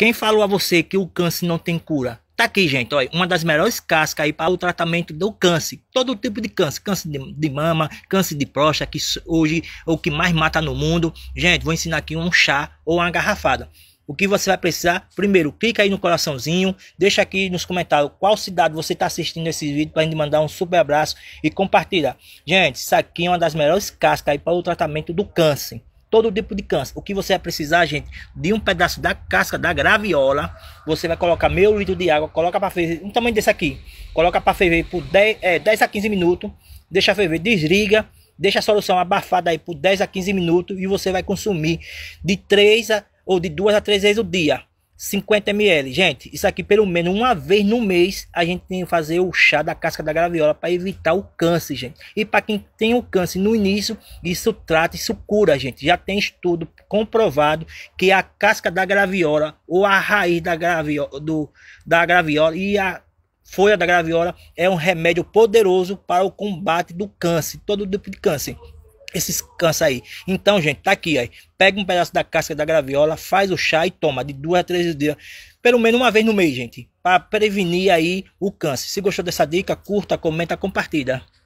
Quem falou a você que o câncer não tem cura? Tá aqui, gente, olha, uma das melhores cascas aí para o tratamento do câncer, todo tipo de câncer, câncer de, de mama, câncer de próstata, que hoje é o que mais mata no mundo. Gente, vou ensinar aqui um chá ou uma garrafada. O que você vai precisar? Primeiro, clica aí no coraçãozinho, deixa aqui nos comentários qual cidade você está assistindo esse vídeo para gente mandar um super abraço e compartilhar. Gente, isso aqui é uma das melhores cascas aí para o tratamento do câncer todo tipo de câncer. O que você vai precisar, gente, de um pedaço da casca da graviola, você vai colocar meio litro de água, coloca para ferver, um tamanho desse aqui, coloca para ferver por 10, é, 10 a 15 minutos, deixa ferver, desliga, deixa a solução abafada aí por 10 a 15 minutos e você vai consumir de 3 a, ou de 2 a 3 vezes o dia. 50 ml. Gente, isso aqui pelo menos uma vez no mês a gente tem que fazer o chá da casca da graviola para evitar o câncer, gente. E para quem tem o câncer no início, isso trata, isso cura, gente. Já tem estudo comprovado que a casca da graviola ou a raiz da graviola, do, da graviola e a folha da graviola é um remédio poderoso para o combate do câncer, todo tipo de câncer esses câncer aí. Então, gente, tá aqui, aí. Pega um pedaço da casca da graviola, faz o chá e toma de duas a três dias. Pelo menos uma vez no mês, gente. Para prevenir aí o câncer. Se gostou dessa dica, curta, comenta, compartilha.